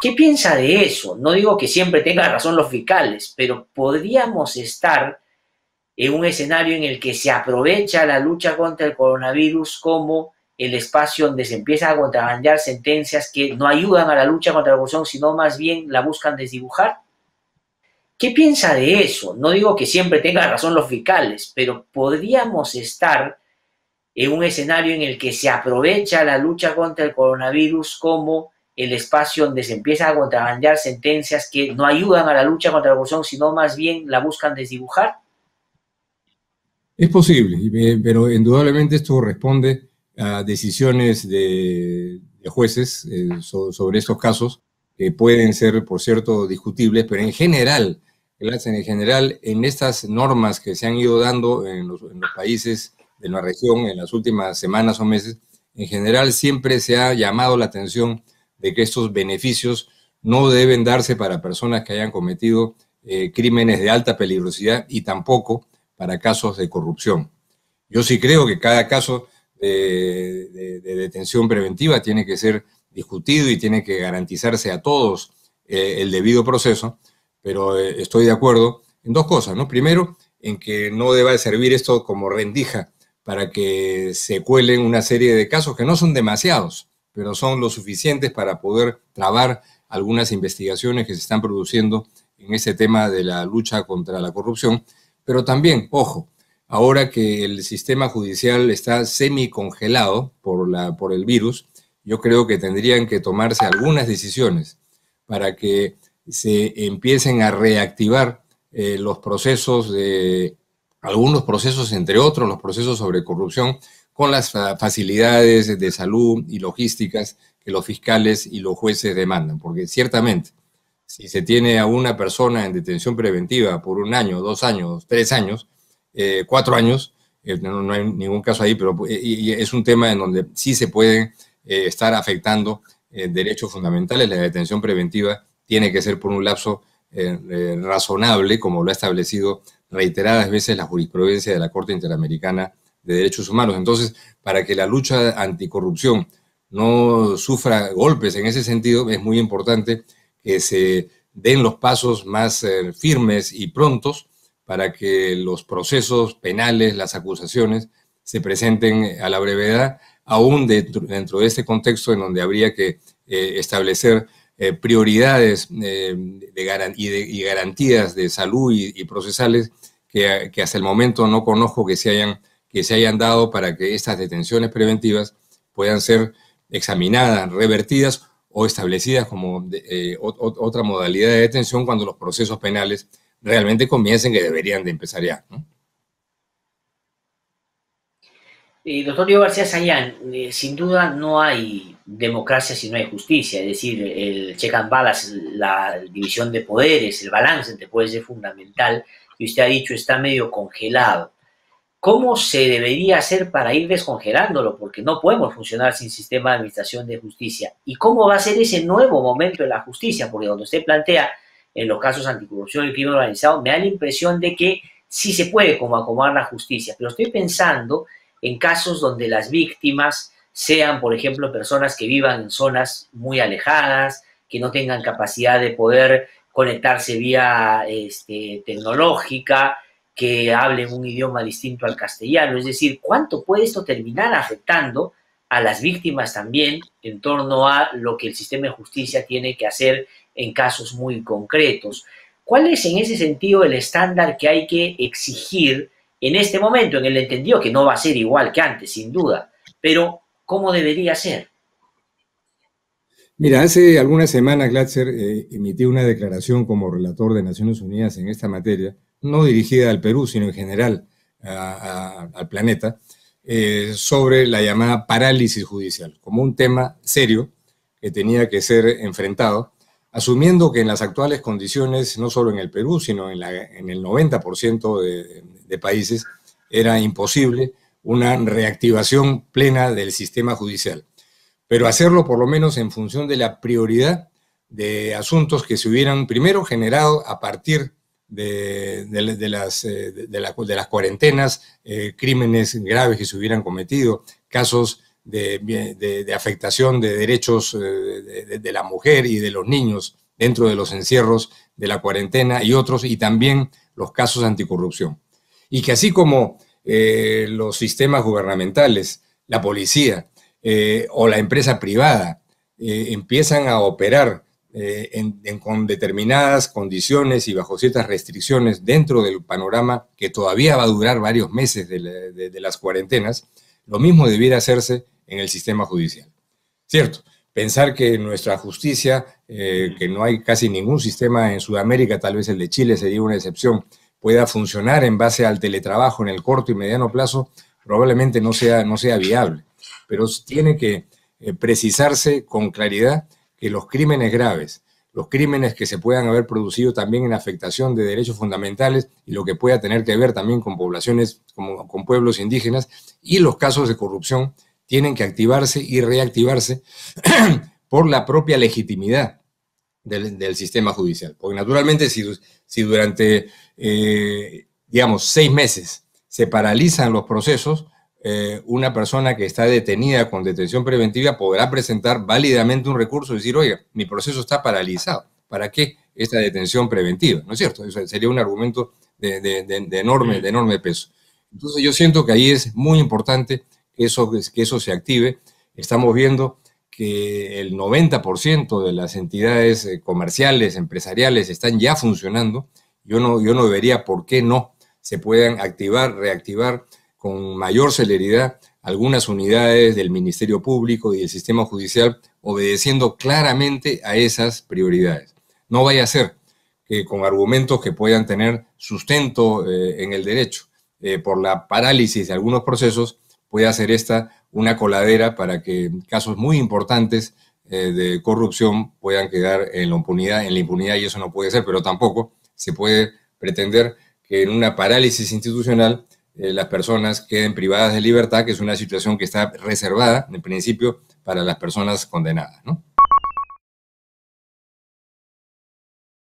¿Qué piensa de eso? No digo que siempre tengan razón los fiscales, pero podríamos estar en un escenario en el que se aprovecha la lucha contra el coronavirus como el espacio donde se empiezan a contrabandear sentencias que no ayudan a la lucha contra la corrupción, sino más bien la buscan desdibujar. ¿Qué piensa de eso? No digo que siempre tengan razón los fiscales, pero podríamos estar en un escenario en el que se aprovecha la lucha contra el coronavirus como el espacio donde se empieza a contrabandear sentencias que no ayudan a la lucha contra la corrupción, sino más bien la buscan desdibujar? Es posible, eh, pero indudablemente esto responde a decisiones de, jueces eh, sobre estos casos, que pueden ser, por cierto, discutibles, pero en general, en general, en estas normas que se han ido dando en los, en los países de la región en las últimas semanas o meses, en general siempre se ha llamado la atención de que estos beneficios no deben darse para personas que hayan cometido eh, crímenes de alta peligrosidad y tampoco para casos de corrupción. Yo sí creo que cada caso de, detención preventiva tiene que ser discutido y tiene que garantizarse a todos eh, el debido proceso, pero eh, estoy de acuerdo en dos cosas, ¿no? Primero, en que no deba servir esto como rendija para que se cuelen una serie de casos que no son demasiados, pero son lo suficientes para poder trabar algunas investigaciones que se están produciendo en este tema de la lucha contra la corrupción. Pero también, ojo, ahora que el sistema judicial está semicongelado por, la, por el virus, yo creo que tendrían que tomarse algunas decisiones para que se empiecen a reactivar eh, los procesos de algunos procesos, entre otros los procesos sobre corrupción, con las facilidades de salud y logísticas que los fiscales y los jueces demandan. Porque ciertamente, si se tiene a una persona en detención preventiva por un año, dos años, tres años, eh, cuatro años, eh, no, hay ningún caso ahí, pero eh, es un tema en donde sí se puede estar afectando derechos fundamentales. La detención preventiva tiene que ser por un lapso razonable, como lo ha establecido reiteradas veces la jurisprudencia de la Corte Interamericana de derechos humanos. Entonces, para que la lucha anticorrupción no sufra golpes en ese sentido, es muy importante que se den los pasos más eh, firmes y prontos para que los procesos penales, las acusaciones, se presenten a la brevedad, aún dentro, de este contexto en donde habría que eh, establecer eh, prioridades y, garantías de salud y, procesales que, hasta el momento no conozco que se hayan que se hayan dado para que estas detenciones preventivas puedan ser examinadas, revertidas o establecidas como eh, otra modalidad de detención cuando los procesos penales realmente comiencen, que deberían de empezar ya. Eh, doctor Diego García Sayán, eh, sin duda no hay democracia si no hay justicia, es decir, el check and la división de poderes, el balance entre poderes es fundamental y usted ha dicho está medio congelado cómo se debería hacer para ir descongelándolo, porque no podemos funcionar sin sistema de administración de justicia. ¿Y cómo va a ser ese nuevo momento de la justicia? Porque cuando usted plantea en los casos anticorrupción y crimen organizado, me da la impresión de que sí se puede como acomodar la justicia, pero estoy pensando en casos donde las víctimas sean, por ejemplo, personas que vivan en zonas muy alejadas, que no tengan capacidad de poder conectarse vía este, tecnológica, que hablen un idioma distinto al castellano. Es decir, ¿cuánto puede esto terminar afectando a las víctimas también en torno a lo que el sistema de justicia tiene que hacer en casos muy concretos? ¿Cuál es en ese sentido el estándar que hay que exigir en este momento, en el entendido que no va a ser igual que antes, sin duda, pero cómo debería ser? Mira, hace algunas semanas Glatzer eh, emitió una declaración como relator de Naciones Unidas en esta materia, no dirigida al Perú, sino en general al planeta, eh, sobre la llamada parálisis judicial, como un tema serio que tenía que ser enfrentado, asumiendo que en las actuales condiciones, no solo en el Perú, sino en, el 90% de, de países, era imposible una reactivación plena del sistema judicial. Pero hacerlo por lo menos en función de la prioridad de asuntos que se hubieran primero generado a partir de, las, eh, de las, cuarentenas, eh, crímenes graves que se hubieran cometido, casos de, afectación de derechos eh, de la mujer y de los niños dentro de los encierros de la cuarentena y otros, y también los casos anticorrupción. Y que así como los sistemas gubernamentales, la policía o la empresa privada empiezan a operar eh, en, con determinadas condiciones y bajo ciertas restricciones dentro del panorama que todavía va a durar varios meses de, las cuarentenas, lo mismo debiera hacerse en el sistema judicial. ¿Cierto? Pensar que nuestra justicia, eh, que no hay casi ningún sistema en Sudamérica, tal vez el de Chile sería una excepción, pueda funcionar en base al teletrabajo en el corto y mediano plazo, probablemente no sea, no sea viable. Pero tiene que eh, precisarse con claridad que los crímenes graves, los crímenes que se puedan haber producido también en afectación de derechos fundamentales y lo que pueda tener que ver también con poblaciones, como, con pueblos indígenas, y los casos de corrupción tienen que activarse y reactivarse por la propia legitimidad del, sistema judicial. Porque naturalmente si, durante, eh, digamos, seis meses se paralizan los procesos, eh, una persona que está detenida con detención preventiva podrá presentar válidamente un recurso y decir, oiga, mi proceso está paralizado. ¿Para qué esta detención preventiva? ¿No es cierto? Eso sería un argumento de, enorme, mm. enorme peso. Entonces yo siento que ahí es muy importante que eso, que eso se active. Estamos viendo que el 90% de las entidades eh, comerciales, empresariales, están ya funcionando. Yo no, yo no vería por qué no se puedan activar, reactivar con mayor celeridad algunas unidades del Ministerio Público y del sistema judicial obedeciendo claramente a esas prioridades. No vaya a ser que con argumentos que puedan tener sustento eh, en el derecho, eh, por la parálisis de algunos procesos, pueda ser esta una coladera para que casos muy importantes eh, de corrupción puedan quedar en la impunidad, en la impunidad y eso no puede ser, pero tampoco se puede pretender que en una parálisis institucional eh, las personas queden privadas de libertad, que es una situación que está reservada, en principio, para las personas condenadas, ¿no?